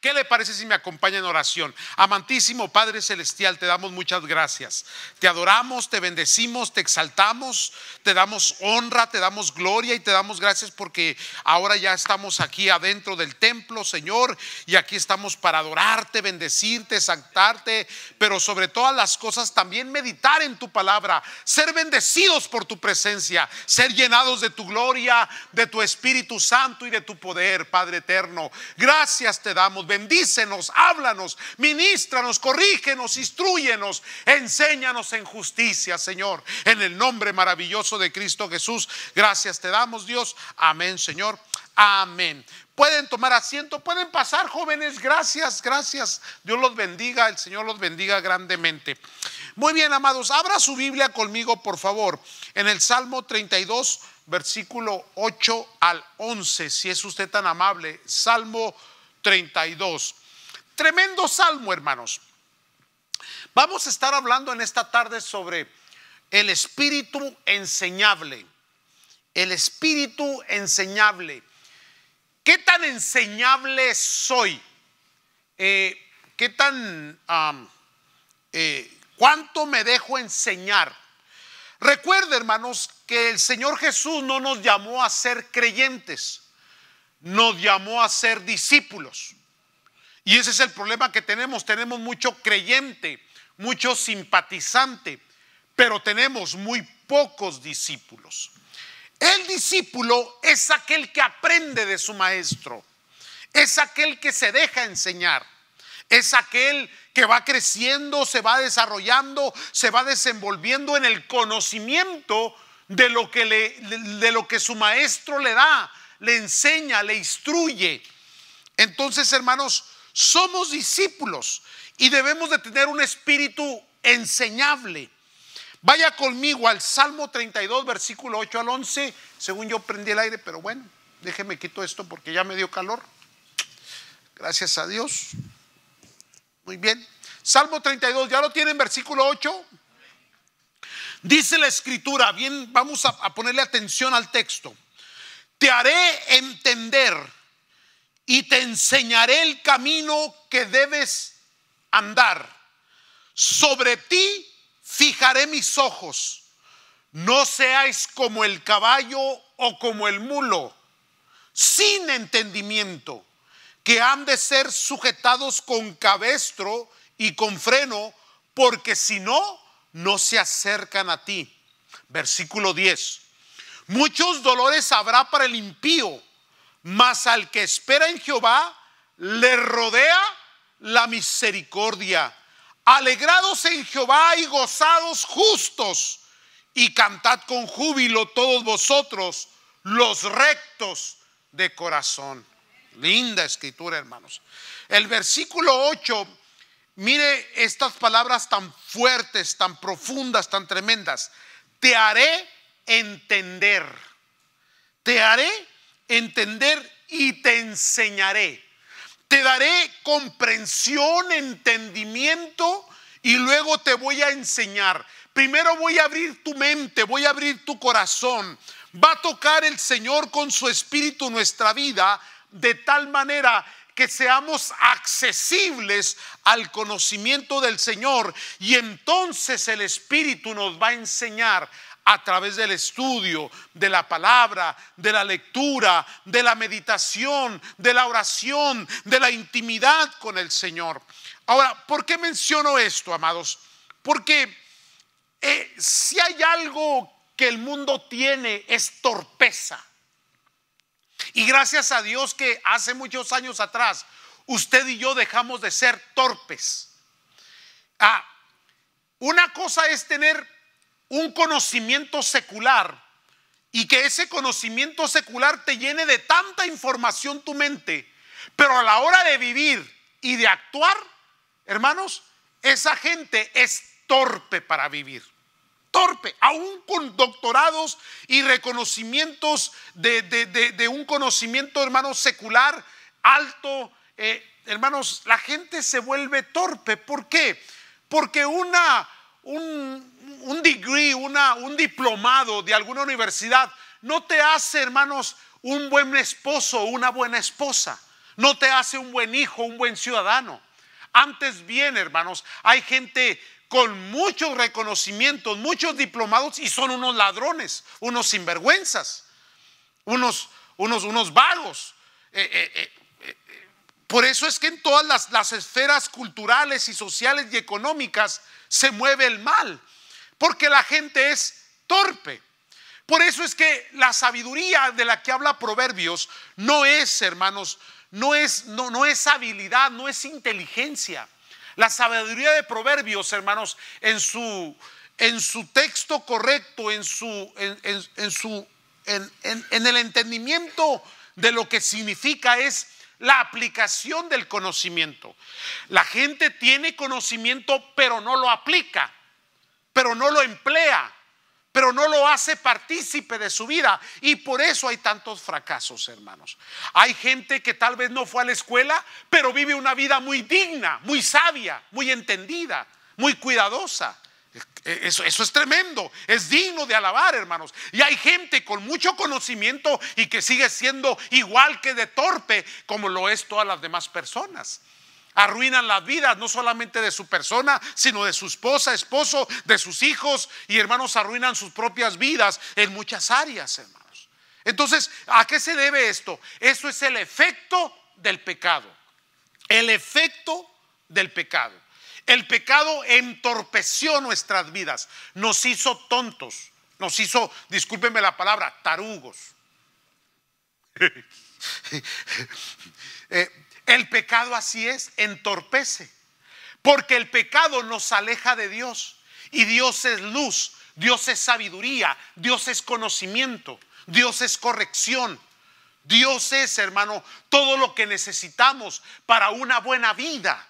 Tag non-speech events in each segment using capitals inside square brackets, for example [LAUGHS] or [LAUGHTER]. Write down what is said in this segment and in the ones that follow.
¿Qué le parece si me acompaña en oración? Amantísimo Padre Celestial, te damos muchas gracias. Te adoramos, te bendecimos, te exaltamos, te damos honra, te damos gloria y te damos gracias porque ahora ya estamos aquí adentro del templo, Señor, y aquí estamos para adorarte, bendecirte, exaltarte, pero sobre todas las cosas también meditar en tu palabra, ser bendecidos por tu presencia, ser llenados de tu gloria, de tu Espíritu Santo y de tu poder, Padre eterno. Gracias te damos bendícenos, háblanos, ministranos, corrígenos, instruyenos, enséñanos en justicia, Señor. En el nombre maravilloso de Cristo Jesús, gracias te damos, Dios. Amén, Señor. Amén. Pueden tomar asiento, pueden pasar, jóvenes. Gracias, gracias. Dios los bendiga, el Señor los bendiga grandemente. Muy bien, amados, abra su Biblia conmigo, por favor, en el Salmo 32, versículo 8 al 11, si es usted tan amable. Salmo 32. Tremendo salmo, hermanos. Vamos a estar hablando en esta tarde sobre el espíritu enseñable. El espíritu enseñable. ¿Qué tan enseñable soy? Eh, ¿Qué tan... Eh, ¿Cuánto me dejo enseñar? Recuerde, hermanos, que el Señor Jesús no nos llamó a ser creyentes nos llamó a ser discípulos. Y ese es el problema que tenemos. Tenemos mucho creyente, mucho simpatizante, pero tenemos muy pocos discípulos. El discípulo es aquel que aprende de su maestro, es aquel que se deja enseñar, es aquel que va creciendo, se va desarrollando, se va desenvolviendo en el conocimiento de lo que, de lo que su maestro le da, le enseña, le instruye. Entonces, hermanos, somos discípulos y debemos de tener un espíritu enseñable. Vaya conmigo al Salmo 32, versículo 8 al 11. Según yo prendí el aire, pero bueno, déjeme quito esto porque ya me dio calor. Gracias a Dios. Muy bien. Salmo 32, ¿ya lo tienen versículo 8? Dice la escritura, bien, vamos a, a ponerle atención al texto te haré entender y te enseñaré el camino que debes andar. Sobre ti fijaré mis ojos. No seáis como el caballo o como el mulo, sin entendimiento, que han de ser sujetados con cabestro y con freno, porque si no, no se acercan a ti. Versículo 10. Muchos dolores habrá para el impío, mas al que espera en Jehová le rodea la misericordia. Alegrados en Jehová y gozados justos, y cantad con júbilo todos vosotros, los rectos de corazón. Linda escritura, hermanos. El versículo 8, mire estas palabras tan fuertes, tan profundas, tan tremendas. Te haré entender. Te haré entender y te enseñaré. Te daré comprensión, entendimiento y luego te voy a enseñar. Primero voy a abrir tu mente, voy a abrir tu corazón. Va a tocar el Señor con su espíritu nuestra vida de tal manera que seamos accesibles al conocimiento del Señor y entonces el Espíritu nos va a enseñar a través del estudio, de la palabra, de la lectura, de la meditación, de la oración, de la intimidad con el Señor. Ahora, ¿por qué menciono esto, amados? Porque eh, si hay algo que el mundo tiene es torpeza. Y gracias a Dios que hace muchos años atrás usted y yo dejamos de ser torpes. Ah, una cosa es tener un conocimiento secular y que ese conocimiento secular te llene de tanta información tu mente, pero a la hora de vivir y de actuar, hermanos, esa gente es torpe para vivir. Torpe, aún con doctorados y reconocimientos de, un conocimiento, hermanos, secular, alto. Eh, hermanos, la gente se vuelve torpe. ¿Por qué? Porque una un, un degree, una, un diplomado de alguna universidad, no te hace, hermanos, un buen esposo, una buena esposa. No te hace un buen hijo, un buen ciudadano. Antes bien, hermanos, hay gente con muchos reconocimientos, muchos diplomados y son unos ladrones, unos sinvergüenzas, unos, unos, unos vagos. Eh, eh, eh por eso es que en todas las, esferas culturales y sociales y económicas se mueve el mal, porque la gente es torpe. Por eso es que la sabiduría de la que habla Proverbios no es, hermanos, no es, no, no es habilidad, no es inteligencia. La sabiduría de Proverbios, hermanos, en su, en su texto correcto, en, su, en su, en el entendimiento de lo que significa es la aplicación del conocimiento. La gente tiene conocimiento, pero no lo aplica, pero no lo emplea, pero no lo hace partícipe de su vida. Y por eso hay tantos fracasos, hermanos. Hay gente que tal vez no fue a la escuela, pero vive una vida muy digna, muy sabia, muy entendida, muy cuidadosa. E, eso, eso, es tremendo, es digno de alabar, hermanos. Y hay gente con mucho conocimiento y que sigue siendo igual que de torpe como lo es todas las demás personas. Arruinan las vidas no solamente de su persona, sino de su esposa, esposo, de sus hijos y hermanos arruinan sus propias vidas en muchas áreas, hermanos. Entonces, ¿a qué se debe esto? Eso es el efecto del pecado. El efecto del pecado. El pecado entorpeció nuestras vidas, nos hizo tontos, nos hizo, discúlpenme la palabra, tarugos. [LAUGHS] Eh, el pecado así es, entorpece, porque el pecado nos aleja de Dios y Dios es luz, Dios es sabiduría, Dios es conocimiento, Dios es corrección. Dios es, hermano, todo lo que necesitamos para una buena vida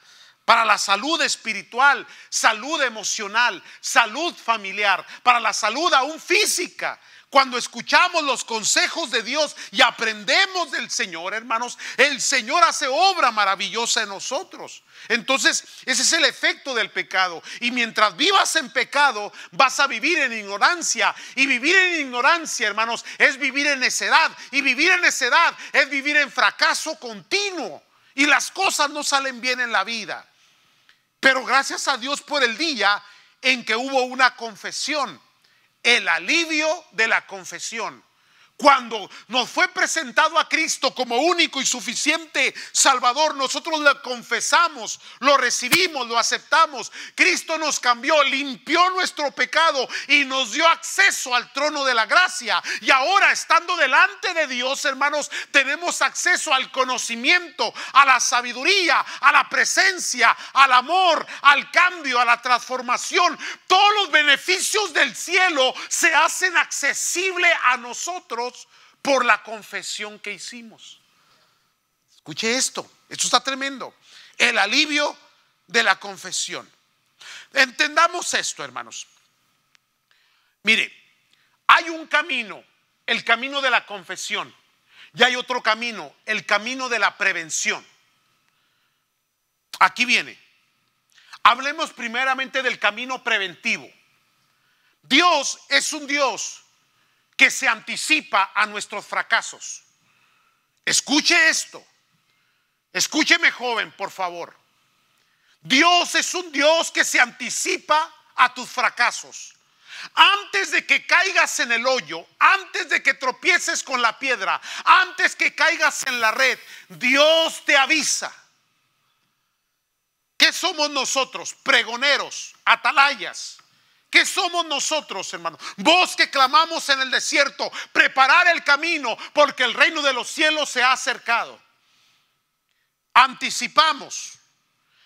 para la salud espiritual, salud emocional, salud familiar, para la salud aún física. Cuando escuchamos los consejos de Dios y aprendemos del Señor, hermanos, el Señor hace obra maravillosa en nosotros. Entonces, ese es el efecto del pecado. Y mientras vivas en pecado, vas a vivir en ignorancia. Y vivir en ignorancia, hermanos, es vivir en necedad. Y vivir en necedad es vivir en fracaso continuo. Y las cosas no salen bien en la vida. Pero gracias a Dios por el día en que hubo una confesión, el alivio de la confesión. Cuando nos fue presentado a Cristo como único y suficiente Salvador, nosotros lo confesamos, lo recibimos, lo aceptamos. Cristo nos cambió, limpió nuestro pecado y nos dio acceso al trono de la gracia. Y ahora, estando delante de Dios, hermanos, tenemos acceso al conocimiento, a la sabiduría, a la presencia, al amor, al cambio, a la transformación. Todos los beneficios del cielo se hacen accesible a nosotros por la confesión que hicimos. Escuche esto, esto está tremendo. El alivio de la confesión. Entendamos esto, hermanos. Mire, hay un camino, el camino de la confesión, y hay otro camino, el camino de la prevención. Aquí viene. Hablemos primeramente del camino preventivo. Dios es un Dios que se anticipa a nuestros fracasos. Escuche esto. Escúcheme joven, por favor. Dios es un Dios que se anticipa a tus fracasos. Antes de que caigas en el hoyo, antes de que tropieces con la piedra, antes que caigas en la red, Dios te avisa. ¿Qué somos nosotros? Pregoneros, atalayas. ¿Qué somos nosotros, hermano? Vos que clamamos en el desierto, preparar el camino porque el reino de los cielos se ha acercado. Anticipamos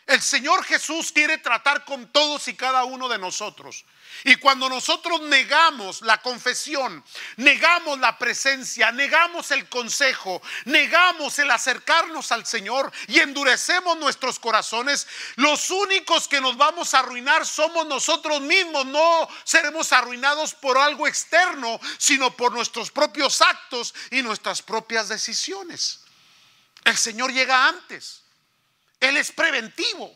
el Señor Jesús quiere tratar con todos y cada uno de nosotros. Y cuando nosotros negamos la confesión, negamos la presencia, negamos el consejo, negamos el acercarnos al Señor y endurecemos nuestros corazones, los únicos que nos vamos a arruinar somos nosotros mismos. No seremos arruinados por algo externo, sino por nuestros propios actos y nuestras propias decisiones. El Señor llega antes. Él es preventivo.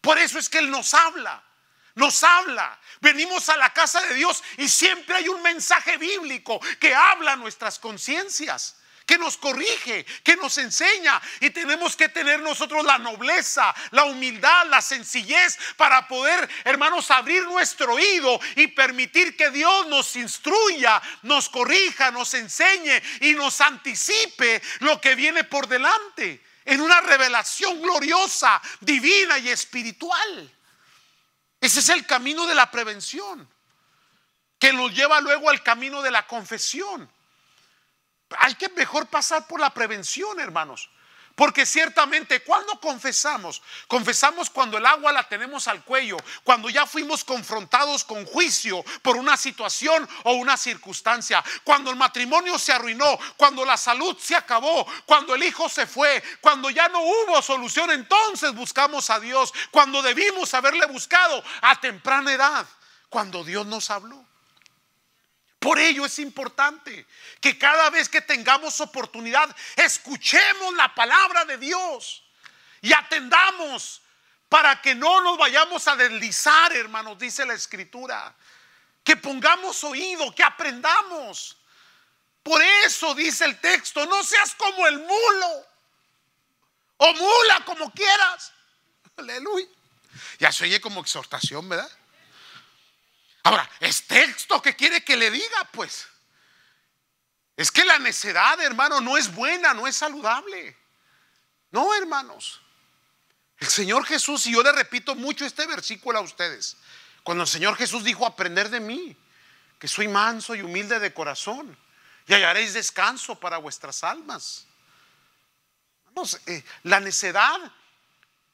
Por eso es que Él nos habla. Nos habla. Venimos a la casa de Dios y siempre hay un mensaje bíblico que habla a nuestras conciencias, que nos corrige, que nos enseña. Y tenemos que tener nosotros la nobleza, la humildad, la sencillez para poder, hermanos, abrir nuestro oído y permitir que Dios nos instruya, nos corrija, nos enseñe y nos anticipe lo que viene por delante en una revelación gloriosa, divina y espiritual. Ese es el camino de la prevención, que nos lleva luego al camino de la confesión. Hay que mejor pasar por la prevención, hermanos. Porque ciertamente, cuando confesamos? Confesamos cuando el agua la tenemos al cuello, cuando ya fuimos confrontados con juicio por una situación o una circunstancia, cuando el matrimonio se arruinó, cuando la salud se acabó, cuando el hijo se fue, cuando ya no hubo solución, entonces buscamos a Dios, cuando debimos haberle buscado a temprana edad, cuando Dios nos habló. Por ello es importante que cada vez que tengamos oportunidad, escuchemos la palabra de Dios y atendamos para que no nos vayamos a deslizar, hermanos, dice la escritura. Que pongamos oído, que aprendamos. Por eso dice el texto, no seas como el mulo o mula como quieras. [LAUGHS] Aleluya. Ya se oye como exhortación, ¿verdad? Ahora, es texto que quiere que le diga, pues. Es que la necedad, hermano, no es buena, no es saludable. No, hermanos. El Señor Jesús, y yo le repito mucho este versículo a ustedes, cuando el Señor Jesús dijo, aprender de mí, que soy manso y humilde de corazón, y hallaréis descanso para vuestras almas. Eh, la necedad,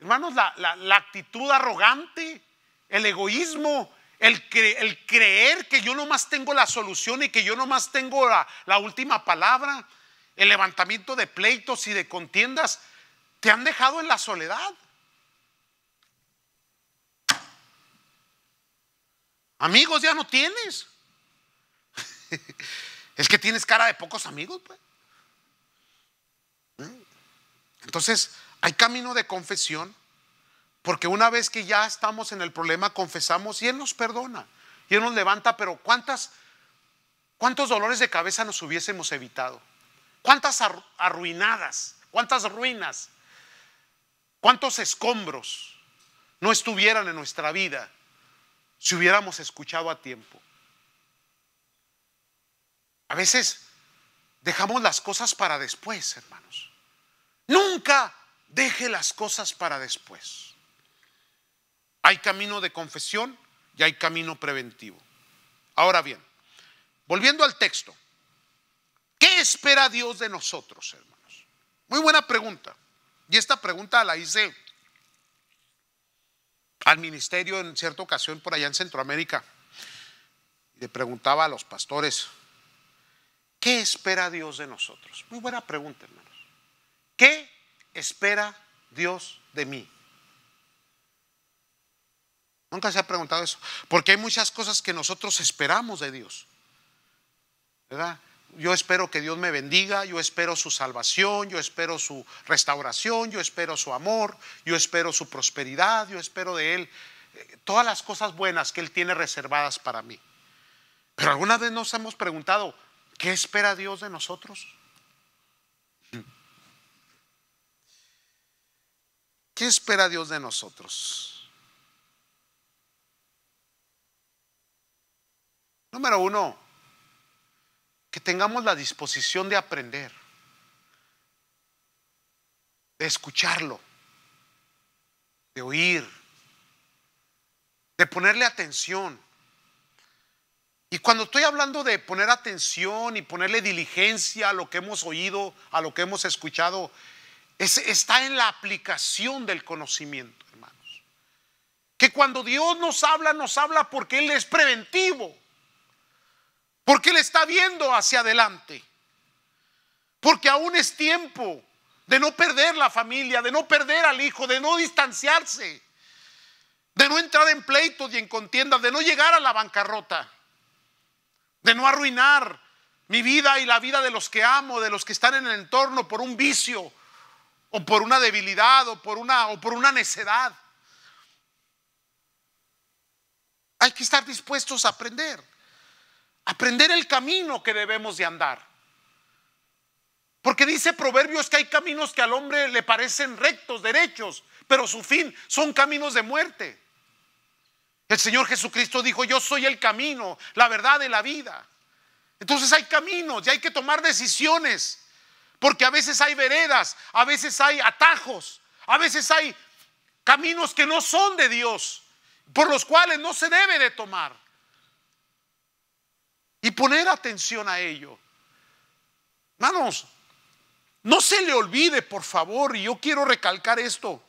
hermanos, la actitud arrogante, el egoísmo, el, creer que yo nomás tengo la solución y que yo nomás tengo la, última palabra, el levantamiento de pleitos y de contiendas, te han dejado en la soledad. Amigos ya no tienes. [LAUGHS] es que tienes cara de pocos amigos. Pues. ¿Eh? Entonces, hay camino de confesión porque una vez que ya estamos en el problema, confesamos y Él nos perdona. Y Él nos levanta, pero ¿cuántas, ¿cuántos dolores de cabeza nos hubiésemos evitado? ¿Cuántas arruinadas? ¿Cuántas ruinas? ¿Cuántos escombros no estuvieran en nuestra vida si hubiéramos escuchado a tiempo? A veces dejamos las cosas para después, hermanos. Nunca deje las cosas para después. Hay camino de confesión y hay camino preventivo. Ahora bien, volviendo al texto, ¿qué espera Dios de nosotros, hermanos? Muy buena pregunta. Y esta pregunta la hice al ministerio en cierta ocasión por allá en Centroamérica. Le preguntaba a los pastores, ¿qué espera Dios de nosotros? Muy buena pregunta, hermanos. ¿Qué espera Dios de mí? Nunca se ha preguntado eso. Porque hay muchas cosas que nosotros esperamos de Dios. ¿Verdad? Yo espero que Dios me bendiga, yo espero su salvación, yo espero su restauración, yo espero su amor, yo espero su prosperidad, yo espero de Él eh, todas las cosas buenas que Él tiene reservadas para mí. Pero alguna vez nos hemos preguntado, ¿qué espera Dios de nosotros? ¿Qué espera Dios de nosotros? Número uno, que tengamos la disposición de aprender, de escucharlo, de oír, de ponerle atención. Y cuando estoy hablando de poner atención y ponerle diligencia a lo que hemos oído, a lo que hemos escuchado, está en la aplicación del conocimiento, hermanos. Que cuando Dios nos habla, nos habla porque Él es preventivo. Porque le está viendo hacia adelante. Porque aún es tiempo de no perder la familia, de no perder al hijo, de no distanciarse, de no entrar en pleitos y en contiendas, de no llegar a la bancarrota, de no arruinar mi vida y la vida de los que amo, de los que están en el entorno por un vicio o por una debilidad o por una o por una necedad. Hay que estar dispuestos a aprender. Aprender el camino que debemos de andar. Porque dice Proverbios que hay caminos que al hombre le parecen rectos, derechos, pero su fin son caminos de muerte. El Señor Jesucristo dijo, yo soy el camino, la verdad de la vida. Entonces hay caminos y hay que tomar decisiones, porque a veces hay veredas, a veces hay atajos, a veces hay caminos que no son de Dios, por los cuales no se debe de tomar y poner atención a ello. Hermanos, no se le olvide, por favor, y yo quiero recalcar esto,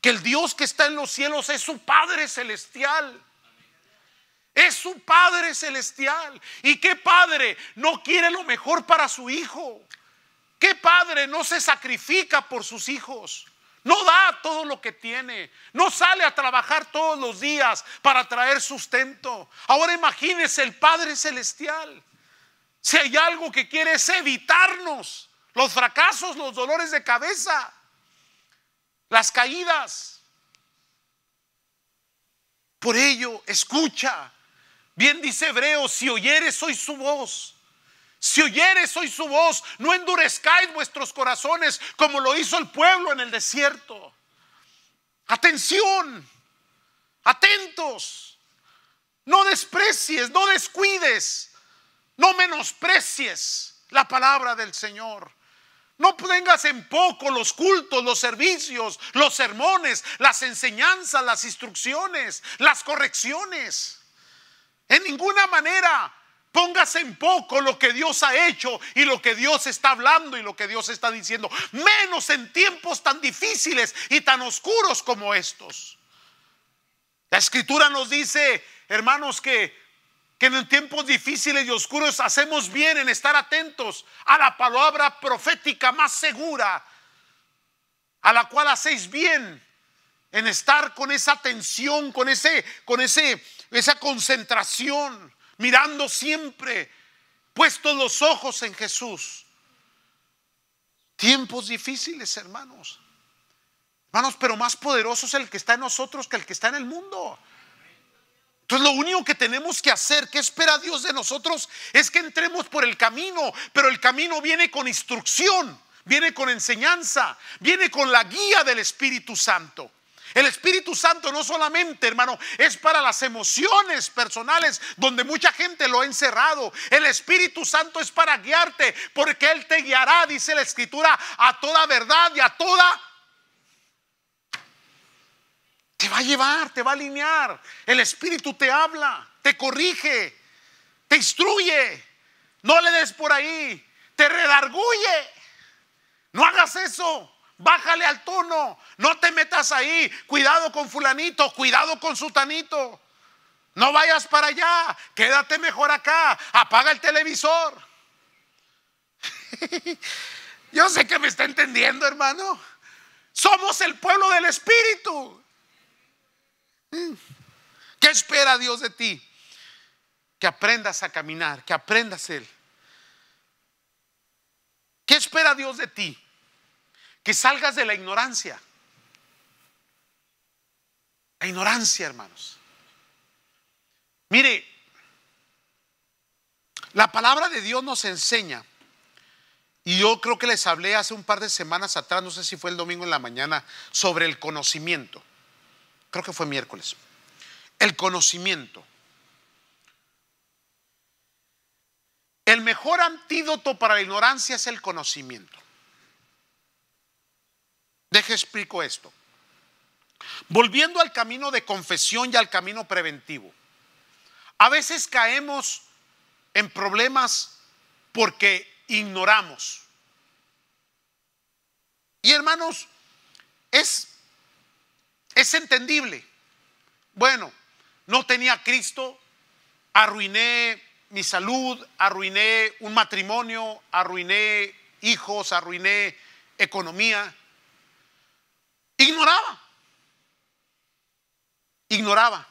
que el Dios que está en los cielos es su Padre celestial. Es su Padre celestial. ¿Y qué Padre no quiere lo mejor para su hijo? ¿Qué Padre no se sacrifica por sus hijos? No da todo lo que tiene. No sale a trabajar todos los días para traer sustento. Ahora imagínese el Padre Celestial. Si hay algo que quiere es evitarnos los fracasos, los dolores de cabeza, las caídas. Por ello, escucha. Bien dice Hebreo, si oyeres soy su voz, si oyeres hoy su voz, no endurezcáis vuestros corazones como lo hizo el pueblo en el desierto. Atención, atentos, no desprecies, no descuides, no menosprecies la palabra del Señor. No tengas en poco los cultos, los servicios, los sermones, las enseñanzas, las instrucciones, las correcciones. En ninguna manera Póngase en poco lo que Dios ha hecho y lo que Dios está hablando y lo que Dios está diciendo. Menos en tiempos tan difíciles y tan oscuros como estos. La escritura nos dice, hermanos, que, que en tiempos difíciles y oscuros hacemos bien en estar atentos a la palabra profética más segura, a la cual hacéis bien en estar con esa atención, con, ese, con ese, esa concentración mirando siempre, puestos los ojos en Jesús. Tiempos difíciles, hermanos. Hermanos, pero más poderoso es el que está en nosotros que el que está en el mundo. Entonces lo único que tenemos que hacer, que espera Dios de nosotros, es que entremos por el camino, pero el camino viene con instrucción, viene con enseñanza, viene con la guía del Espíritu Santo. El Espíritu Santo no solamente, hermano, es para las emociones personales donde mucha gente lo ha encerrado. El Espíritu Santo es para guiarte porque Él te guiará, dice la Escritura, a toda verdad y a toda... Te va a llevar, te va a alinear. El Espíritu te habla, te corrige, te instruye. No le des por ahí, te redarguye. No hagas eso bájale al tono, no te metas ahí, cuidado con fulanito, cuidado con sutanito, no vayas para allá, quédate mejor acá, apaga el televisor. [LAUGHS] Yo sé que me está entendiendo, hermano. Somos el pueblo del Espíritu. Mm. ¿Qué espera Dios de ti? Que aprendas a caminar, que aprendas Él. ¿Qué espera Dios de ti? que salgas de la ignorancia. La ignorancia, hermanos. Mire, la palabra de Dios nos enseña, y yo creo que les hablé hace un par de semanas atrás, no sé si fue el domingo en la mañana, sobre el conocimiento. Creo que fue miércoles. El conocimiento. El mejor antídoto para la ignorancia es el conocimiento. Deje explico esto. Volviendo al camino de confesión y al camino preventivo. A veces caemos en problemas porque ignoramos. Y hermanos, es, es entendible. Bueno, no tenía Cristo, arruiné mi salud, arruiné un matrimonio, arruiné hijos, arruiné economía. Ignoraba. Ignoraba.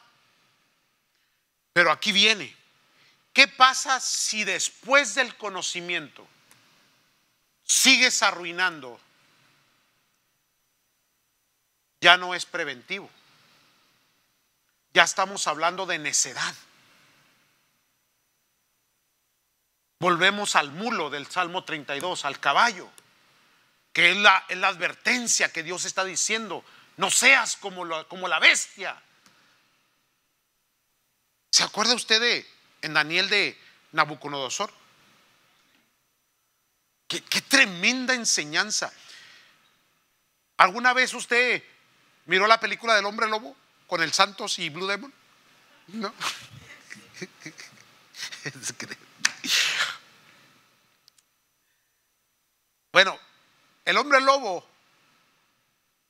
Pero aquí viene. ¿Qué pasa si después del conocimiento sigues arruinando? Ya no es preventivo. Ya estamos hablando de necedad. Volvemos al mulo del Salmo 32, al caballo que es la, la advertencia que Dios está diciendo. No seas como la, como la bestia. ¿Se acuerda usted de en Daniel de Nabucodonosor? Qué, qué tremenda enseñanza. ¿Alguna vez usted miró la película del hombre lobo con el Santos y Blue Demon? No. [LAUGHS] Bueno, el hombre lobo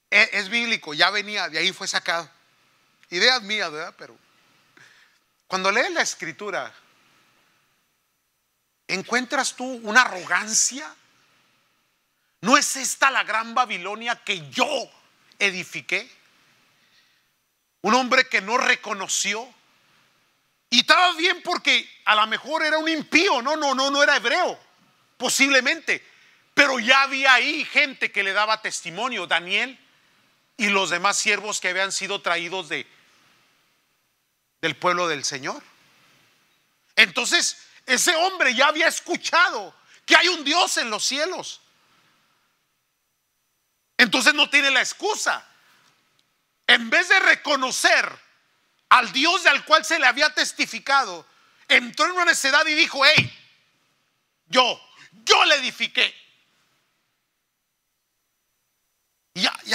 e-, es, bíblico, ya venía, de ahí fue sacado. Ideas mías, ¿verdad? Pero cuando lees la escritura, encuentras tú una arrogancia. ¿No es esta la gran Babilonia que yo edifiqué? Un hombre que no reconoció. Y estaba bien porque a lo mejor era un impío. No, no, no, no era hebreo. Posiblemente. Pero ya había ahí gente que le daba testimonio, Daniel y los demás siervos que habían sido traídos de, del pueblo del Señor. Entonces, ese hombre ya había escuchado que hay un Dios en los cielos. Entonces no tiene la excusa. En vez de reconocer al Dios al cual se le había testificado, entró en una necedad y dijo, hey, yo, yo le edifiqué.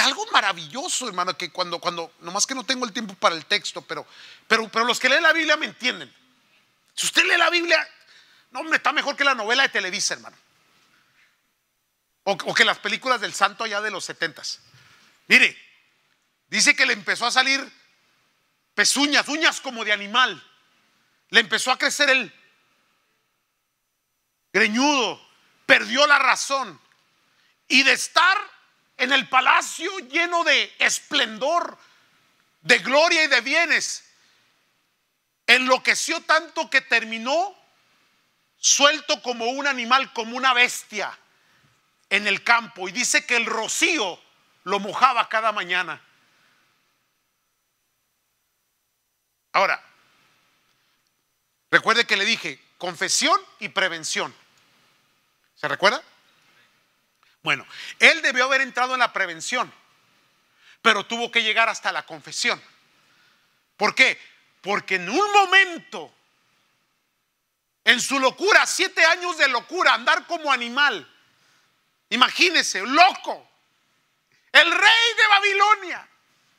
algo maravilloso, hermano, que cuando, cuando, nomás que no tengo el tiempo para el texto, pero, pero, pero los que leen la Biblia me entienden. Si usted lee la Biblia, no, me está mejor que la novela de Televisa, hermano. O, que las películas del santo allá de los setentas. Mire, dice que le empezó a salir pezuñas, uñas como de animal. Le empezó a crecer el greñudo, perdió la razón. Y de estar en el palacio lleno de esplendor, de gloria y de bienes, enloqueció tanto que terminó suelto como un animal, como una bestia en el campo. Y dice que el rocío lo mojaba cada mañana. Ahora, recuerde que le dije confesión y prevención. ¿Se recuerda? Bueno, él debió haber entrado en la prevención, pero tuvo que llegar hasta la confesión. ¿Por qué? Porque en un momento, en su locura, siete años de locura, andar como animal, imagínese, loco, el rey de Babilonia,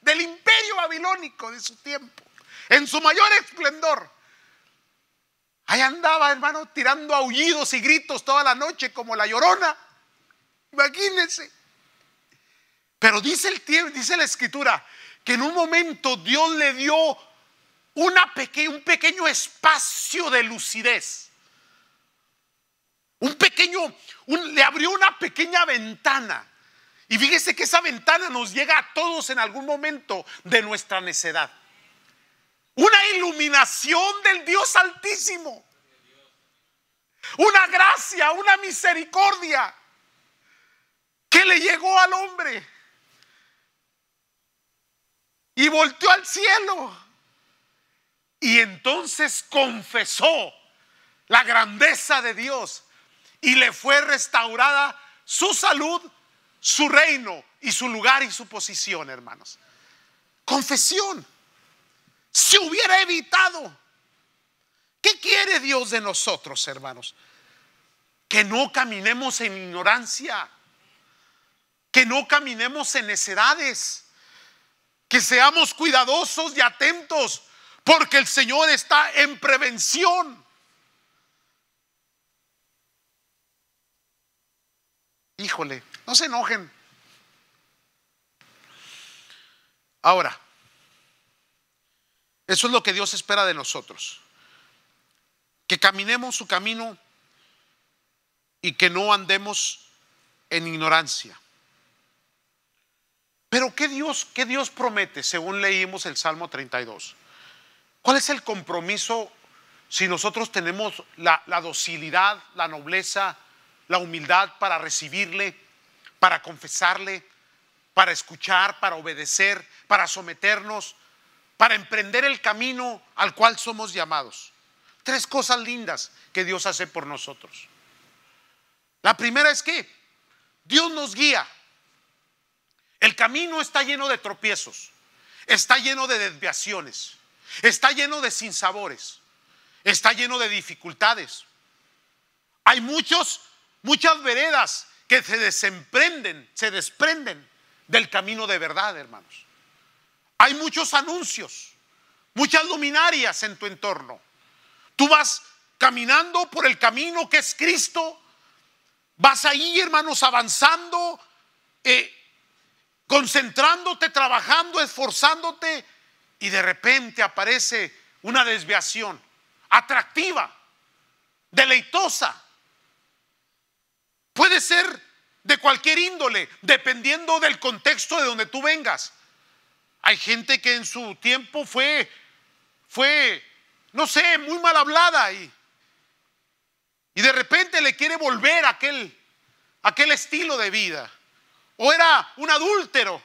del imperio babilónico de su tiempo, en su mayor esplendor. Ahí andaba, hermano, tirando aullidos y gritos toda la noche como la llorona Imagínense. Pero dice, el, dice la escritura que en un momento Dios le dio una un pequeño espacio de lucidez. Un pequeño, le abrió una pequeña ventana. Y fíjese que esa ventana nos llega a todos en algún momento de nuestra necedad. Una iluminación del Dios Altísimo. Una gracia, una misericordia le llegó al hombre. Y volteó al cielo. Y entonces confesó la grandeza de Dios. Y le fue restaurada su salud, su reino y su lugar y su posición, hermanos. Confesión. Se hubiera evitado. ¿Qué quiere Dios de nosotros, hermanos? Que no caminemos en ignorancia que no caminemos en necedades, que seamos cuidadosos y atentos, porque el Señor está en prevención. Híjole, no se enojen. Ahora, eso es lo que Dios espera de nosotros. Que caminemos su camino y que no andemos en ignorancia. Pero ¿qué Dios, qué Dios promete según leímos el Salmo 32? ¿Cuál es el compromiso si nosotros tenemos la, la docilidad, la nobleza, la humildad para recibirle, para confesarle, para escuchar, para obedecer, para someternos, para emprender el camino al cual somos llamados? Tres cosas lindas que Dios hace por nosotros. La primera es que Dios nos guía el camino está lleno de tropiezos, está lleno de desviaciones, está lleno de sinsabores, está lleno de dificultades. Hay muchos, muchas veredas que se desemprenden, se desprenden del camino de verdad, hermanos. Hay muchos anuncios, muchas luminarias en tu entorno. Tú vas caminando por el camino que es Cristo, vas ahí, hermanos, avanzando. Eh, concentrándote, trabajando, esforzándote y de repente aparece una desviación atractiva, deleitosa. Puede ser de cualquier índole, dependiendo del contexto de donde tú vengas. Hay gente que en su tiempo fue, fue, no sé, muy mal hablada y, y de repente le quiere volver aquel, aquel estilo de vida o era un adúltero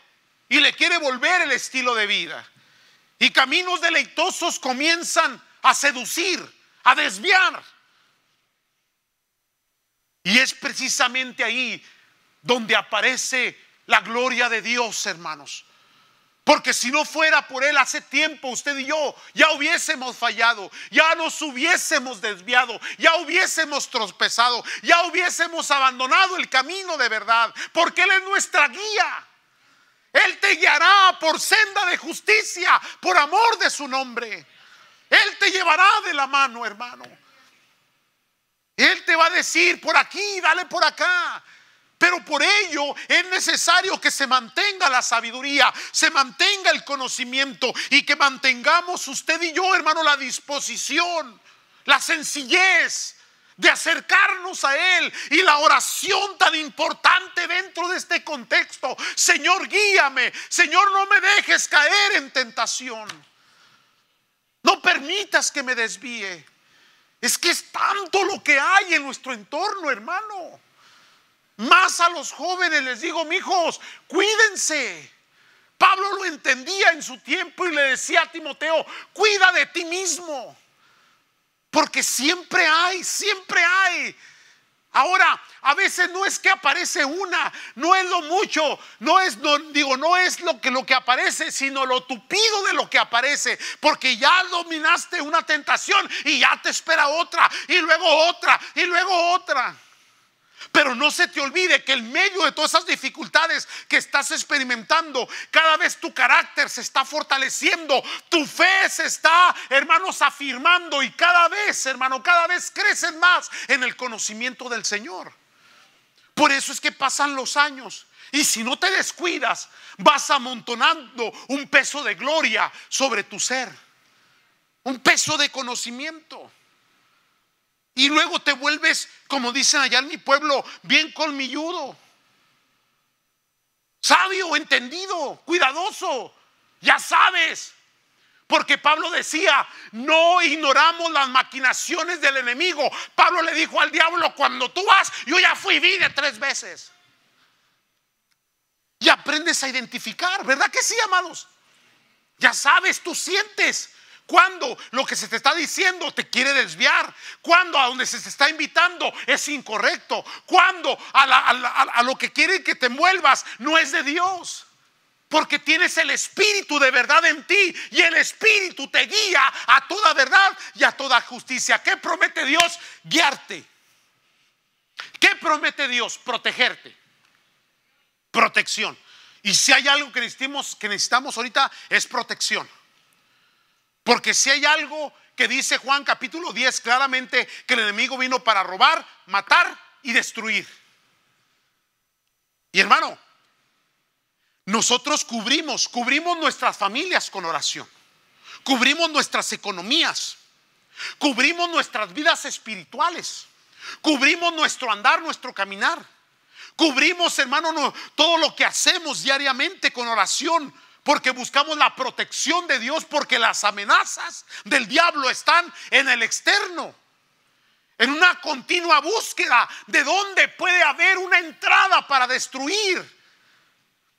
y le quiere volver el estilo de vida. Y caminos deleitosos comienzan a seducir, a desviar. Y es precisamente ahí donde aparece la gloria de Dios, hermanos. Porque si no fuera por Él hace tiempo, usted y yo ya hubiésemos fallado, ya nos hubiésemos desviado, ya hubiésemos tropezado, ya hubiésemos abandonado el camino de verdad, porque Él es nuestra guía. Él te guiará por senda de justicia, por amor de su nombre. Él te llevará de la mano, hermano. Él te va a decir, por aquí, dale por acá. Pero por ello es necesario que se mantenga la sabiduría, se mantenga el conocimiento y que mantengamos usted y yo, hermano, la disposición, la sencillez de acercarnos a Él y la oración tan importante dentro de este contexto. Señor, guíame. Señor, no me dejes caer en tentación. No permitas que me desvíe. Es que es tanto lo que hay en nuestro entorno, hermano. Más a los jóvenes les digo, hijos, cuídense. Pablo lo entendía en su tiempo y le decía a Timoteo, cuida de ti mismo. Porque siempre hay, siempre hay. Ahora, a veces no es que aparece una, no es lo mucho, no es, digo, no es lo que, lo que aparece, sino lo tupido de lo que aparece, porque ya dominaste una tentación y ya te espera otra, y luego otra, y luego otra. Pero no se te olvide que en medio de todas esas dificultades que estás experimentando, cada vez tu carácter se está fortaleciendo, tu fe se está, hermanos, afirmando y cada vez, hermano, cada vez crecen más en el conocimiento del Señor. Por eso es que pasan los años. Y si no te descuidas, vas amontonando un peso de gloria sobre tu ser, un peso de conocimiento. Y luego te vuelves, como dicen allá en mi pueblo, bien colmilludo. Sabio, entendido, cuidadoso. Ya sabes. Porque Pablo decía, no ignoramos las maquinaciones del enemigo. Pablo le dijo al diablo, cuando tú vas, yo ya fui y vine tres veces. Y aprendes a identificar, ¿verdad que sí, amados? Ya sabes, tú sientes. Cuando lo que se te está diciendo te quiere desviar. Cuando a donde se te está invitando es incorrecto. Cuando a, lo que quiere que te envuelvas no es de Dios. Porque tienes el Espíritu de verdad en ti y el Espíritu te guía a toda verdad y a toda justicia. ¿Qué promete Dios? Guiarte. ¿Qué promete Dios? Protegerte. Protección. Y si hay algo que que necesitamos ahorita es protección. Porque si hay algo que dice Juan capítulo 10 claramente que el enemigo vino para robar, matar y destruir. Y hermano, nosotros cubrimos, cubrimos nuestras familias con oración, cubrimos nuestras economías, cubrimos nuestras vidas espirituales, cubrimos nuestro andar, nuestro caminar, cubrimos, hermano, todo lo que hacemos diariamente con oración, porque buscamos la protección de Dios, porque las amenazas del diablo están en el externo, en una continua búsqueda de dónde puede haber una entrada para destruir.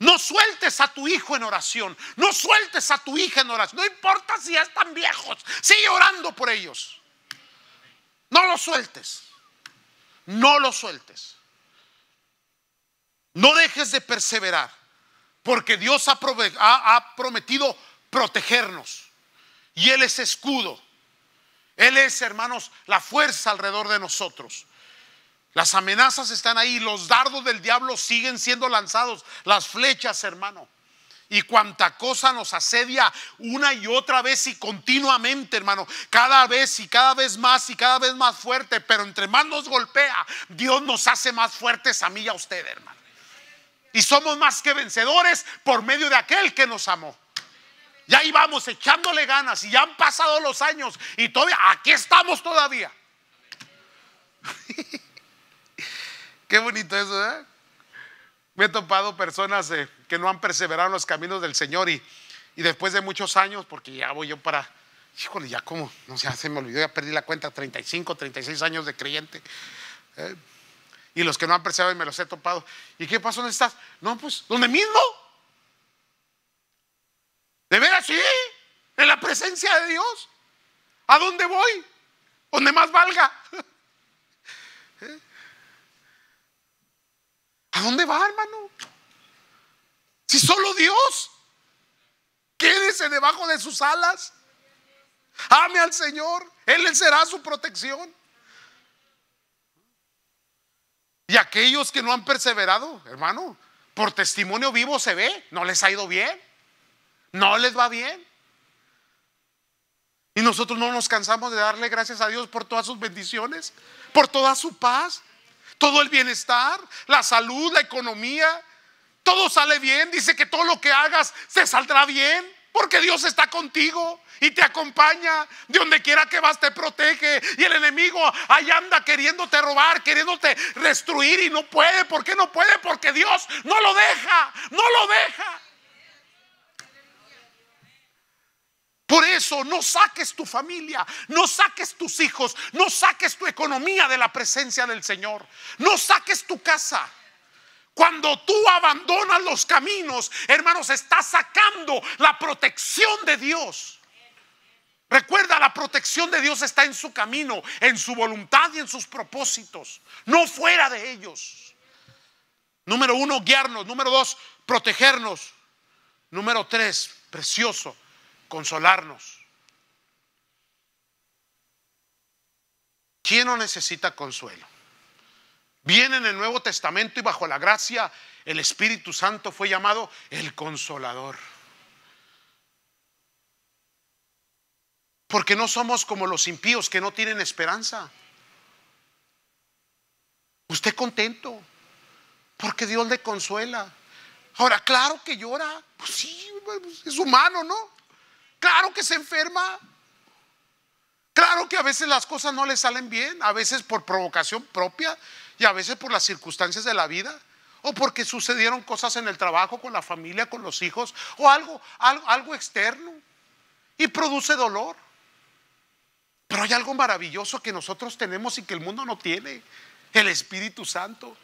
No sueltes a tu hijo en oración, no sueltes a tu hija en oración, no importa si ya están viejos, sigue orando por ellos. No lo sueltes, no lo sueltes. No dejes de perseverar. Porque Dios ha, prometido protegernos. Y Él es escudo. Él es, hermanos, la fuerza alrededor de nosotros. Las amenazas están ahí, los dardos del diablo siguen siendo lanzados, las flechas, hermano. Y cuanta cosa nos asedia una y otra vez y continuamente, hermano. Cada vez y cada vez más y cada vez más fuerte. Pero entre más nos golpea, Dios nos hace más fuertes a mí y a usted, hermano. Y somos más que vencedores por medio de aquel que nos amó. ya íbamos echándole ganas y ya han pasado los años y todavía, aquí estamos todavía. [LAUGHS] Qué bonito eso, ¿eh? Me he topado personas eh, que no han perseverado en los caminos del Señor y, después de muchos años, porque ya voy yo para, híjole, ya como, no sé, se me olvidó, ya perdí la cuenta, 35, 36 años de creyente. ¿eh? y los que no han apreciado y me los he topado. ¿Y qué pasó? ¿Dónde estás? No, pues, ¿dónde mismo? ¿De veras sí? ¿En la presencia de Dios? ¿A dónde voy? ¿Donde más valga? ¿A dónde va, hermano? Si solo Dios, quédese debajo de sus alas. Ame al Señor, Él será su protección. Y aquellos que no han perseverado, hermano, por testimonio vivo se ve, no les ha ido bien, no les va bien. Y nosotros no nos cansamos de darle gracias a Dios por todas sus bendiciones, por toda su paz, todo el bienestar, la salud, la economía. Todo sale bien, dice que todo lo que hagas se saldrá bien. Porque Dios está contigo y te acompaña. De donde quiera que vas te protege. Y el enemigo Allá anda queriéndote robar, queriéndote destruir y no puede. ¿Por qué no puede? Porque Dios no lo deja, no lo deja. Por eso no saques tu familia, no saques tus hijos, no saques tu economía de la presencia del Señor. No saques tu casa. Cuando tú abandonas los caminos, hermanos, estás sacando la protección de Dios. Recuerda, la protección de Dios está en su camino, en su voluntad y en sus propósitos, no fuera de ellos. Número uno, guiarnos. Número dos, protegernos. Número tres, precioso, consolarnos. ¿Quién no necesita consuelo? Viene en el Nuevo Testamento y bajo la gracia el Espíritu Santo fue llamado el consolador. Porque no somos como los impíos que no tienen esperanza. Usted contento, porque Dios le consuela. Ahora, claro que llora, pues sí, pues es humano, ¿no? Claro que se enferma. Claro que a veces las cosas no le salen bien, a veces por provocación propia, y a veces por las circunstancias de la vida o porque sucedieron cosas en el trabajo, con la familia, con los hijos o algo, algo, algo externo y produce dolor. Pero hay algo maravilloso que nosotros tenemos y que el mundo no tiene, el Espíritu Santo.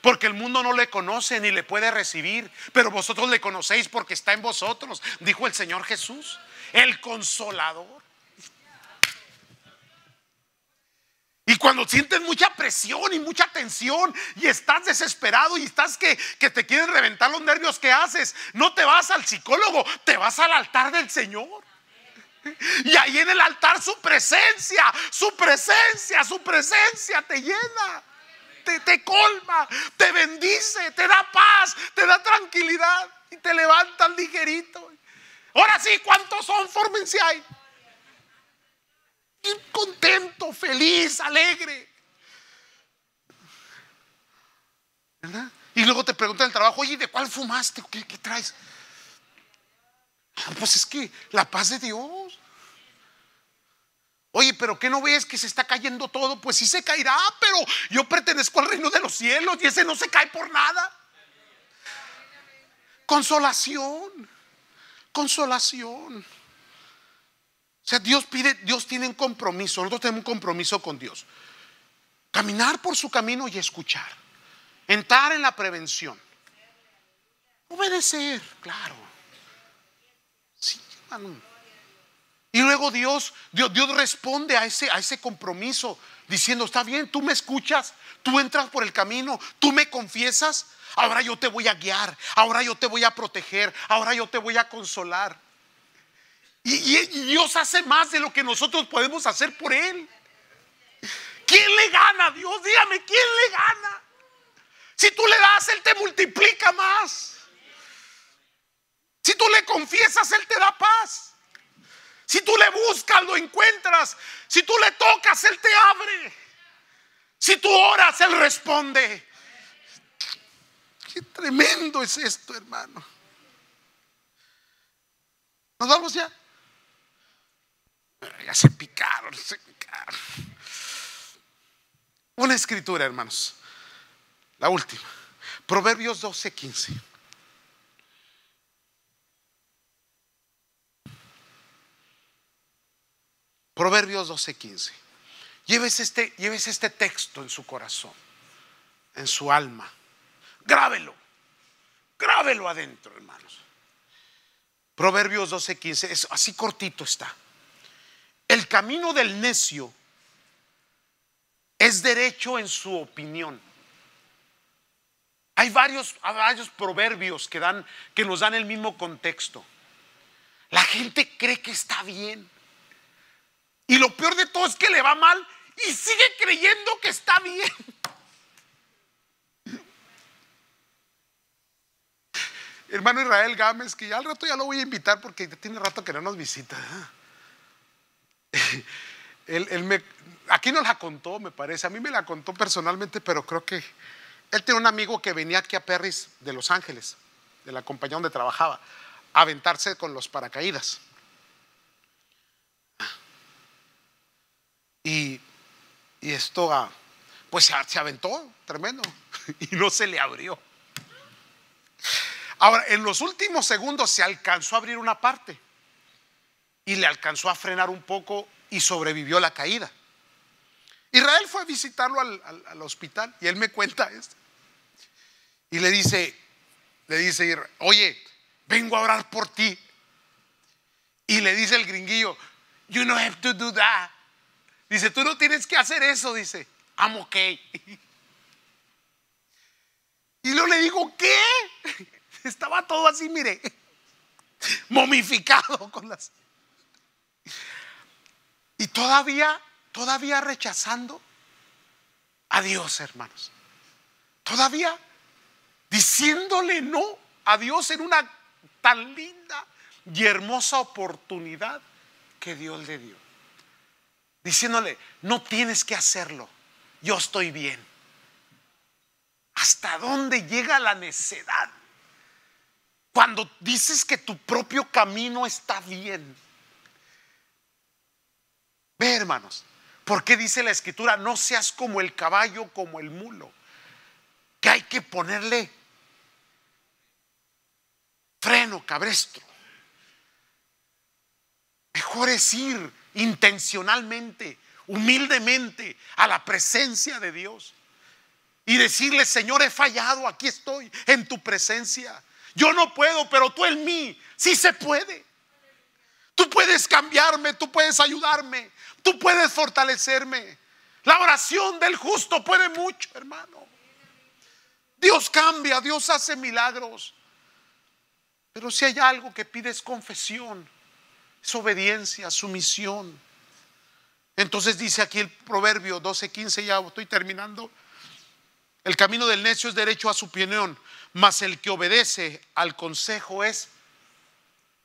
Porque el mundo no le conoce ni le puede recibir, pero vosotros le conocéis porque está en vosotros, dijo el Señor Jesús, el consolador. Y cuando sientes mucha presión y mucha tensión y estás desesperado y estás que, que, te quieren reventar los nervios, que haces? No te vas al psicólogo, te vas al altar del Señor. Y ahí en el altar su presencia, su presencia, su presencia te llena, te, te colma, te bendice, te da paz, te da tranquilidad y te levanta ligerito. Ahora sí, ¿cuántos son? Fórmense ahí contento, feliz, alegre. ¿Verdad? Y luego te preguntan el trabajo, oye, ¿de cuál fumaste? ¿Qué, traes? Ah, pues es que la paz de Dios. Oye, pero ¿qué no ves que se está cayendo todo? Pues sí se caerá, pero yo pertenezco al reino de los cielos y ese no se cae por nada. Consolación, consolación. O sea, Dios pide, Dios tiene un compromiso, nosotros tenemos un compromiso con Dios. Caminar por su camino y escuchar. Entrar en la prevención. Obedecer, claro. Sí, Y luego Dios, Dios, Dios responde a ese, a ese compromiso diciendo, está bien, tú me escuchas, tú entras por el camino, tú me confiesas, ahora yo te voy a guiar, ahora yo te voy a proteger, ahora yo te voy a consolar. Y, Dios hace más de lo que nosotros podemos hacer por Él. ¿Quién le gana a Dios? Dígame, ¿quién le gana? Si tú le das, Él te multiplica más. Si tú le confiesas, Él te da paz. Si tú le buscas, lo encuentras. Si tú le tocas, Él te abre. Si tú oras, Él responde. Qué tremendo es esto, hermano. ¿Nos vamos ya? Ya se picaron se picaron. Una escritura, hermanos. La última. Proverbios 12, 15. Proverbios 12, 15. Lleves este, lleves este texto en su corazón, en su alma. Grábelo. Grábelo adentro, hermanos. Proverbios 12, 15. Es, así cortito está. El camino del necio es derecho en su opinión. Hay varios, varios proverbios que, dan, que nos dan el mismo contexto. La gente cree que está bien. Y lo peor de todo es que le va mal y sigue creyendo que está bien. [LAUGHS] Hermano Israel Gámez, que ya al rato ya lo voy a invitar porque tiene rato que no nos visita. ¿eh? aquí no la contó, me parece. A mí me la contó personalmente, pero creo que él tiene un amigo que venía aquí a Perris de Los Ángeles, de la compañía donde trabajaba, a aventarse con los paracaídas. Y, esto, ah, pues se aventó, tremendo, [LAUGHS] y no se le abrió. Ahora, en los últimos segundos se alcanzó a abrir una parte y le alcanzó a frenar un poco y sobrevivió la caída. Israel fue a visitarlo al, hospital y él me cuenta esto. Y le dice, le dice, oye, vengo a orar por ti. Y le dice el gringuillo, you don't have to do that. Dice, tú no tienes que hacer eso, dice, I'm okay. Y luego le digo, ¿qué? [LAUGHS] Estaba todo así, mire, momificado con las... Y todavía, todavía rechazando a Dios, hermanos. Todavía diciéndole no a Dios en una tan linda y hermosa oportunidad que Dios le dio. Diciéndole, no tienes que hacerlo, yo estoy bien. ¿Hasta dónde llega la necedad? Cuando dices que tu propio camino está bien Ve, hermanos, porque dice la escritura, no seas como el caballo, como el mulo? Que hay que ponerle freno, cabrestro. Mejor es ir intencionalmente, humildemente, a la presencia de Dios y decirle, Señor, he fallado, aquí estoy, en tu presencia. Yo no puedo, pero tú en mí, sí se puede. Tú puedes cambiarme, tú puedes ayudarme, Tú puedes fortalecerme. La oración del justo puede mucho, hermano. Dios cambia, Dios hace milagros. Pero si hay algo que pide confesión, es obediencia, sumisión. Entonces dice aquí el proverbio 12:15, ya estoy terminando. El camino del necio es derecho a su opinión, mas el que obedece al consejo es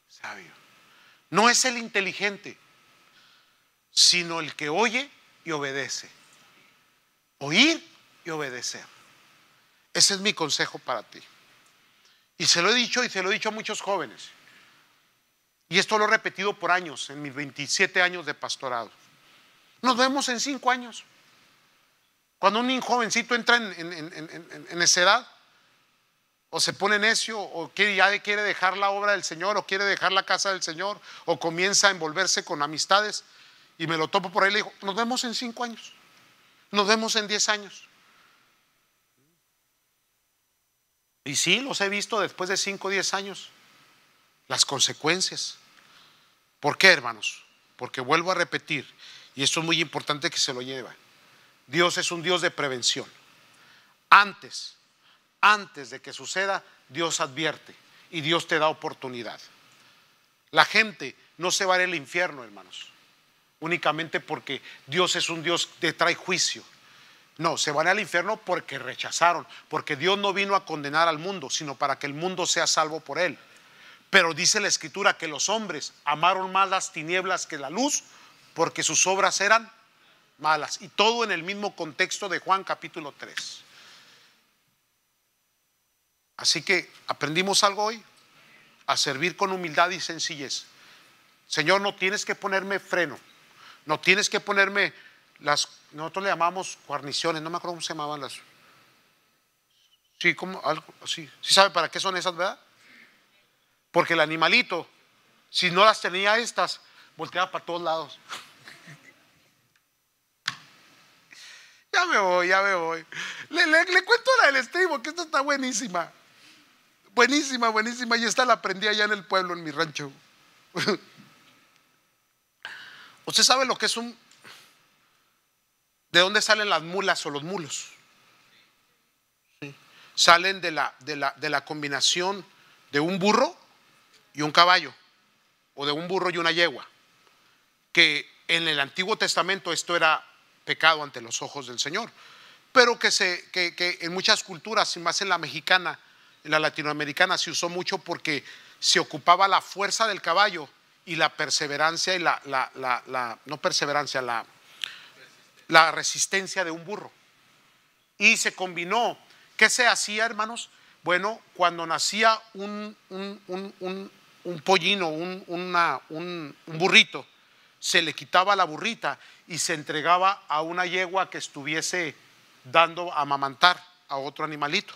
sabio. No es el inteligente, sino el que oye y obedece. Oír y obedecer. Ese es mi consejo para ti. Y se lo he dicho y se lo he dicho a muchos jóvenes. Y esto lo he repetido por años, en mis 27 años de pastorado. Nos vemos en 5 años. Cuando un jovencito entra en, esa edad, o se pone necio, o quiere, ya quiere dejar la obra del Señor, o quiere dejar la casa del Señor, o comienza a envolverse con amistades, y me lo topo por ahí y le digo, nos vemos en cinco años, nos vemos en diez años. Y sí, los he visto después de cinco o diez años, las consecuencias. ¿Por qué, hermanos? Porque vuelvo a repetir, y esto es muy importante que se lo lleva, Dios es un Dios de prevención. Antes, antes de que suceda, Dios advierte y Dios te da oportunidad. La gente no se va a al infierno, hermanos únicamente porque Dios es un Dios que trae juicio. No, se van al infierno porque rechazaron, porque Dios no vino a condenar al mundo, sino para que el mundo sea salvo por él. Pero dice la escritura que los hombres amaron más las tinieblas que la luz porque sus obras eran malas. Y todo en el mismo contexto de Juan capítulo 3. Así que aprendimos algo hoy, a servir con humildad y sencillez. Señor, no tienes que ponerme freno. No tienes que ponerme las, nosotros le llamamos guarniciones, no me acuerdo cómo se llamaban las. Sí, como así. ¿Sí sabe para qué son esas, verdad? Porque el animalito, si no las tenía estas, volteaba para todos lados. [LAUGHS] ya me voy, ya me voy. Le, le, le cuento la del estribo, que esta está buenísima. Buenísima, buenísima. Y esta la aprendí allá en el pueblo, en mi rancho. [LAUGHS] ¿Usted sabe lo que es un... ¿De dónde salen las mulas o los mulos? Salen de la, combinación de un burro y un caballo, o de un burro y una yegua, que en el Antiguo Testamento esto era pecado ante los ojos del Señor, pero que, que en muchas culturas, sin más en la mexicana, en la latinoamericana, se usó mucho porque se ocupaba la fuerza del caballo y la perseverancia y la, no perseverancia, la, resistencia de un burro. Y se combinó. ¿Qué se hacía, hermanos? Bueno, cuando nacía un, un, un, un pollino, un, burrito, se le quitaba la burrita y se entregaba a una yegua que estuviese dando a amamantar a otro animalito.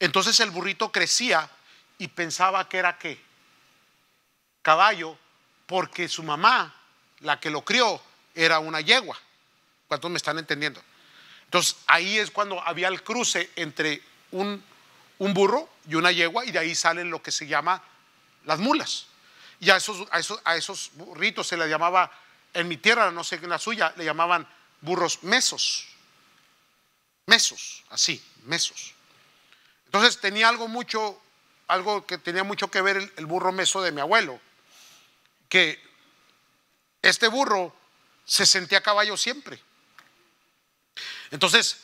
Entonces el burrito crecía y pensaba que era qué? caballo porque su mamá, la que lo crió, era una yegua. ¿Cuántos me están entendiendo? Entonces ahí es cuando había el cruce entre un, burro y una yegua y de ahí salen lo que se llama las mulas. Y a esos, a esos, burritos se les llamaba, en mi tierra, no sé en la suya, le llamaban burros mesos. Mesos, así, mesos. Entonces tenía algo mucho, algo que tenía mucho que ver el burro meso de mi abuelo que este burro se sentía a caballo siempre. Entonces,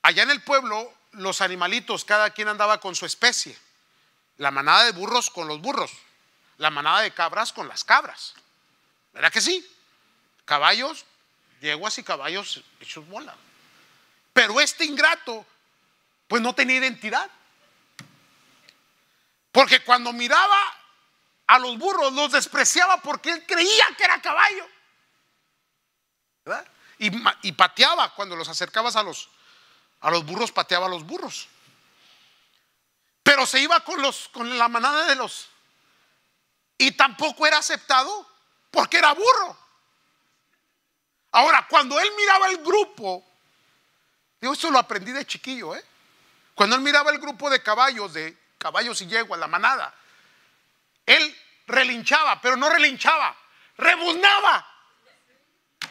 allá en el pueblo, los animalitos, cada quien andaba con su especie. La manada de burros con los burros, la manada de cabras con las cabras. ¿Verdad que sí? Caballos, yeguas y caballos hechos bola. Pero este ingrato, pues no tenía identidad. Porque cuando miraba a los burros, los despreciaba porque él creía que era caballo. ¿Verdad? Y, pateaba, cuando los acercabas a los, a los burros, pateaba a los burros. Pero se iba con, los, con la manada de los... Y tampoco era aceptado porque era burro. Ahora, cuando él miraba el grupo, digo, eso lo aprendí de chiquillo, ¿eh? Cuando él miraba el grupo de caballos, de caballos y a la manada, él relinchaba, pero no relinchaba, rebuznaba.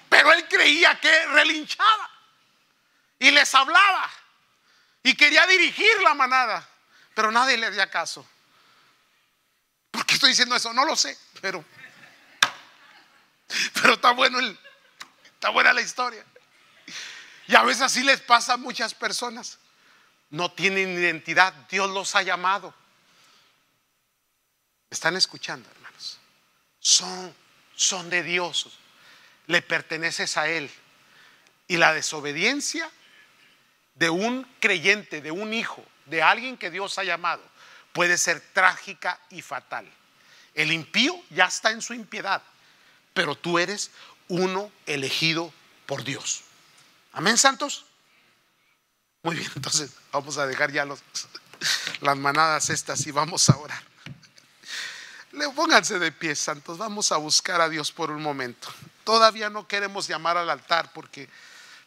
Pero él creía que relinchaba y les hablaba y quería dirigir la manada, pero nadie le hacía caso. ¿Por qué estoy diciendo eso? No lo sé, pero pero está bueno está buena la historia. Y a veces así les pasa a muchas personas. No tienen identidad, Dios los ha llamado están escuchando, hermanos? Son, son de Dios. Le perteneces a Él. Y la desobediencia de un creyente, de un hijo, de alguien que Dios ha llamado, puede ser trágica y fatal. El impío ya está en su impiedad, pero tú eres uno elegido por Dios. Amén, santos. Muy bien, entonces vamos a dejar ya las manadas estas y vamos a orar. Pónganse de pie, santos. Vamos a buscar a Dios por un momento. Todavía no queremos llamar al altar porque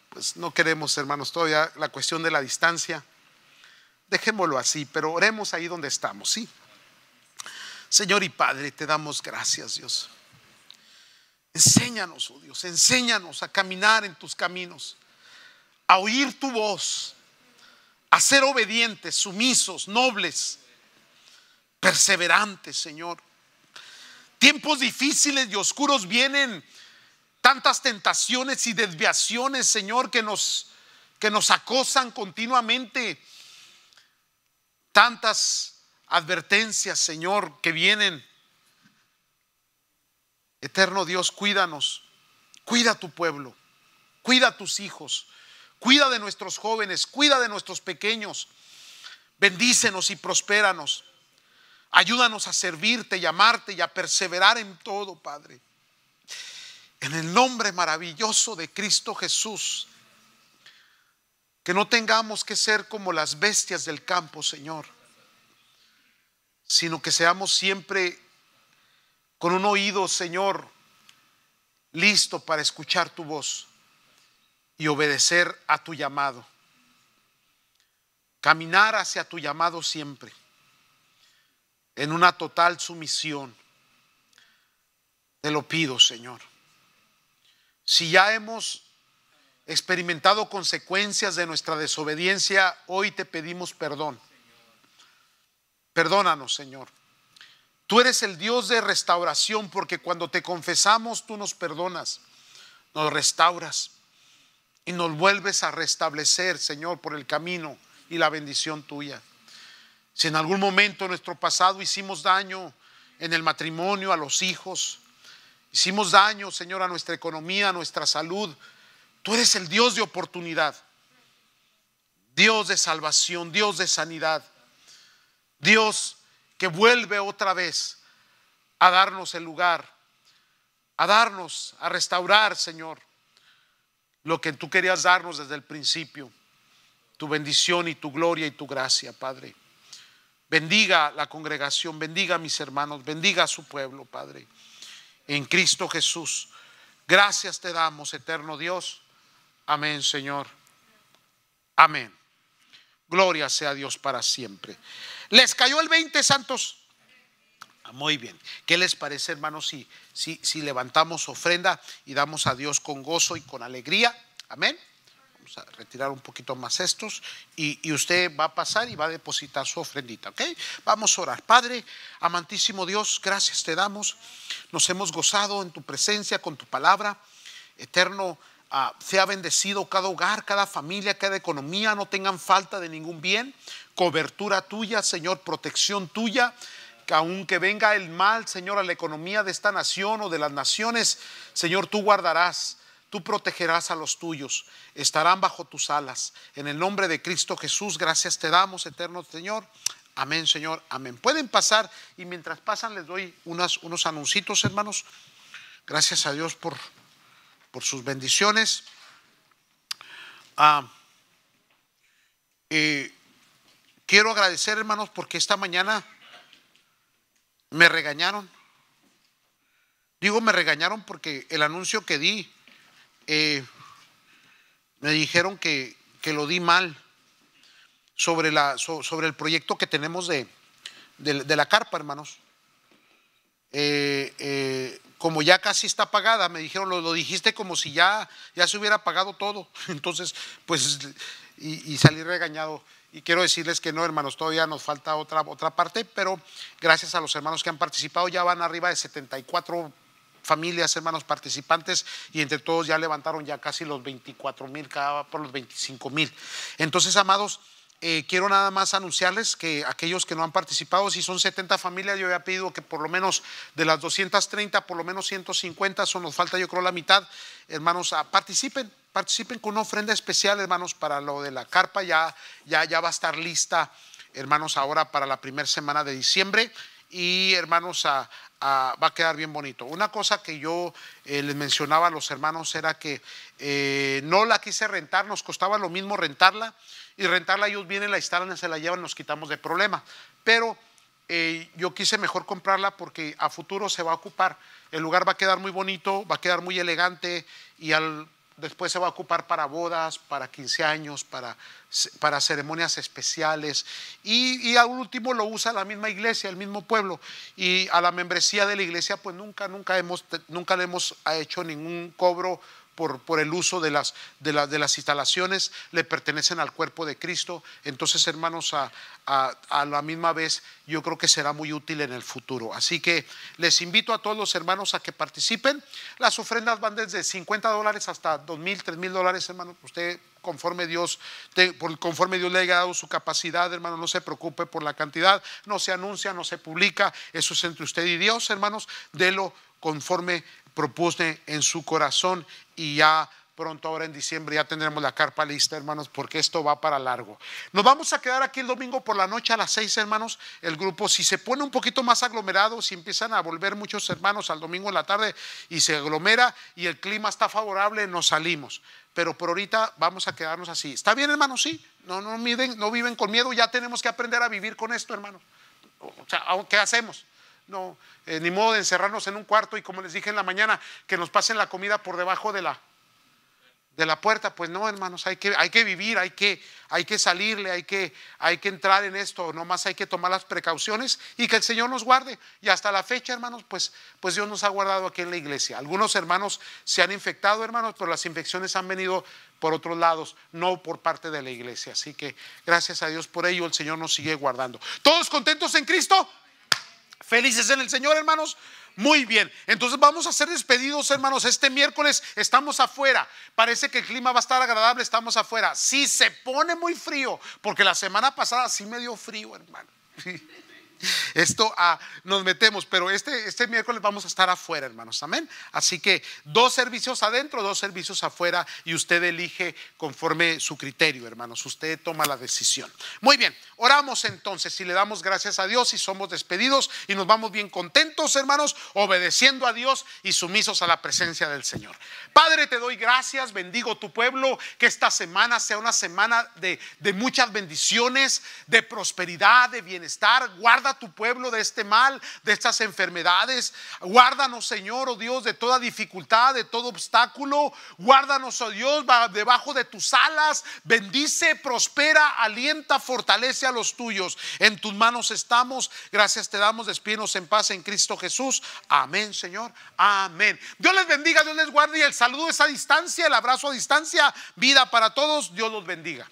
pues no queremos, hermanos, todavía la cuestión de la distancia. Dejémoslo así, pero oremos ahí donde estamos, ¿sí? Señor y Padre, te damos gracias, Dios. Enséñanos, oh Dios, enséñanos a caminar en tus caminos, a oír tu voz, a ser obedientes, sumisos, nobles, perseverantes, Señor Tiempos difíciles y oscuros vienen, tantas tentaciones y desviaciones, Señor, que nos, que nos acosan continuamente, tantas advertencias, Señor, que vienen. Eterno Dios, cuídanos, cuida a tu pueblo, cuida a tus hijos, cuida de nuestros jóvenes, cuida de nuestros pequeños, bendícenos y prospéranos. Ayúdanos a servirte y amarte y a perseverar en todo, Padre. En el nombre maravilloso de Cristo Jesús. Que no tengamos que ser como las bestias del campo, Señor. Sino que seamos siempre con un oído, Señor, listo para escuchar tu voz y obedecer a tu llamado. Caminar hacia tu llamado siempre en una total sumisión. Te lo pido, Señor. Si ya hemos experimentado consecuencias de nuestra desobediencia, hoy te pedimos perdón. Perdónanos, Señor. Tú eres el Dios de restauración porque cuando te confesamos, tú nos perdonas, nos restauras y nos vuelves a restablecer, Señor, por el camino y la bendición tuya. Si en algún momento en nuestro pasado hicimos daño en el matrimonio, a los hijos, hicimos daño, Señor, a nuestra economía, a nuestra salud, tú eres el Dios de oportunidad, Dios de salvación, Dios de sanidad, Dios que vuelve otra vez a darnos el lugar, a darnos, a restaurar, Señor, lo que tú querías darnos desde el principio, tu bendición y tu gloria y tu gracia, Padre. Bendiga la congregación, bendiga a mis hermanos, bendiga a su pueblo, Padre. En Cristo Jesús. Gracias te damos, eterno Dios. Amén, Señor. Amén. Gloria sea Dios para siempre. ¿Les cayó el 20, santos? Ah, muy bien. ¿Qué les parece, hermanos, si levantamos ofrenda y damos a Dios con gozo y con alegría? Amén retirar un poquito más estos y, usted va a pasar y va a depositar su ofrendita, ¿ok? Vamos a orar. Padre, amantísimo Dios, gracias te damos. Nos hemos gozado en tu presencia, con tu palabra. Eterno, ah, sea bendecido cada hogar, cada familia, cada economía. No tengan falta de ningún bien. Cobertura tuya, Señor, protección tuya que aunque venga el mal, Señor, a la economía de esta nación o de las naciones, Señor, tú guardarás. Tú protegerás a los tuyos, estarán bajo tus alas. En el nombre de Cristo Jesús, gracias te damos, eterno Señor. Amén, Señor, amén. Pueden pasar y mientras pasan les doy unos anuncios, hermanos. Gracias a Dios por, por sus bendiciones. Ah, eh, quiero agradecer, hermanos, porque esta mañana me regañaron. Digo, me regañaron porque el anuncio que di eh, me dijeron que, que, lo di mal sobre, la, sobre el proyecto que tenemos de, la carpa, hermanos. Eh, eh, como ya casi está pagada, me dijeron, lo, dijiste como si ya, ya se hubiera pagado todo. [LAUGHS] Entonces, pues, y, salí regañado. Y quiero decirles que no, hermanos, todavía nos falta otra, otra parte, pero gracias a los hermanos que han participado, ya van arriba de 74 familias, hermanos participantes, y entre todos ya levantaron ya casi los 24 mil, cada por los 25 mil. Entonces, amados, eh, quiero nada más anunciarles que aquellos que no han participado, si son 70 familias, yo había pedido que por lo menos de las 230, por lo menos 150, son nos falta yo creo la mitad, hermanos, ah, participen, participen con una ofrenda especial, hermanos, para lo de la carpa, ya, ya, ya va a estar lista, hermanos, ahora para la primera semana de diciembre. Y hermanos, a, Ah, va a quedar bien bonito. Una cosa que yo eh, les mencionaba a los hermanos era que eh, no la quise rentar, nos costaba lo mismo rentarla y rentarla ellos vienen, la instalan, se la llevan, nos quitamos de problema. Pero eh, yo quise mejor comprarla porque a futuro se va a ocupar. El lugar va a quedar muy bonito, va a quedar muy elegante y al después se va a ocupar para bodas, para 15 años, para, para ceremonias especiales. Y, a al último lo usa la misma iglesia, el mismo pueblo. Y a la membresía de la iglesia, pues nunca, nunca, nunca le hemos hecho ningún cobro por, el uso de las, de, las instalaciones, le pertenecen al cuerpo de Cristo. Entonces, hermanos, a, la misma vez yo creo que será muy útil en el futuro. Así que les invito a todos los hermanos a que participen. Las ofrendas van desde 50 dólares hasta 2 mil, 3 mil dólares, hermanos. Usted conforme Dios, conforme Dios le haya dado su capacidad, hermano, no se preocupe por la cantidad, no se anuncia, no se publica, eso es entre usted y Dios, hermanos, De lo conforme propuse en su corazón y ya pronto ahora en diciembre ya tendremos la carpa lista, hermanos, porque esto va para largo. Nos vamos a quedar aquí el domingo por la noche a las seis, hermanos. El grupo, si se pone un poquito más aglomerado, si empiezan a volver muchos hermanos al domingo en la tarde y se aglomera y el clima está favorable, nos salimos. Pero por ahorita vamos a quedarnos así. ¿Está bien, hermanos? Sí. No, no, miden, no viven con miedo. Ya tenemos que aprender a vivir con esto, hermanos. O sea, ¿qué hacemos? No, eh, ni modo de encerrarnos en un cuarto y como les dije en la mañana, que nos pasen la comida por debajo de la, de la puerta. Pues no, hermanos, hay que, hay que vivir, hay que, hay que salirle, hay que, hay que entrar en esto. Nomás hay que tomar las precauciones y que el Señor nos guarde. Y hasta la fecha, hermanos, pues, pues Dios nos ha guardado aquí en la iglesia. Algunos hermanos se han infectado, hermanos, pero las infecciones han venido por otros lados, no por parte de la iglesia. Así que gracias a Dios por ello, el Señor nos sigue guardando. ¿Todos contentos en Cristo? ¿Felices en el Señor, hermanos? Muy bien, entonces vamos a ser despedidos, hermanos. Este miércoles estamos afuera. Parece que el clima va a estar agradable, estamos afuera. Sí, se pone muy frío, porque la semana pasada sí me dio frío, hermano. Esto ah, nos metemos, pero este, este miércoles vamos a estar afuera, hermanos. Amén. Así que dos servicios adentro, dos servicios afuera y usted elige conforme su criterio, hermanos. Usted toma la decisión. Muy bien, oramos entonces y le damos gracias a Dios y somos despedidos y nos vamos bien contentos, hermanos, obedeciendo a Dios y sumisos a la presencia del Señor. Padre, te doy gracias, bendigo tu pueblo, que esta semana sea una semana de, de muchas bendiciones, de prosperidad, de bienestar. Guarda tu pueblo de este mal, de estas enfermedades. Guárdanos, Señor, oh Dios, de toda dificultad, de todo obstáculo. Guárdanos, oh Dios, debajo de tus alas. Bendice, prospera, alienta, fortalece a los tuyos. En tus manos estamos. Gracias te damos. Despídenos en paz en Cristo Jesús. Amén, Señor. Amén. Dios les bendiga, Dios les guarde. Y el saludo es a distancia, el abrazo a distancia. Vida para todos. Dios los bendiga.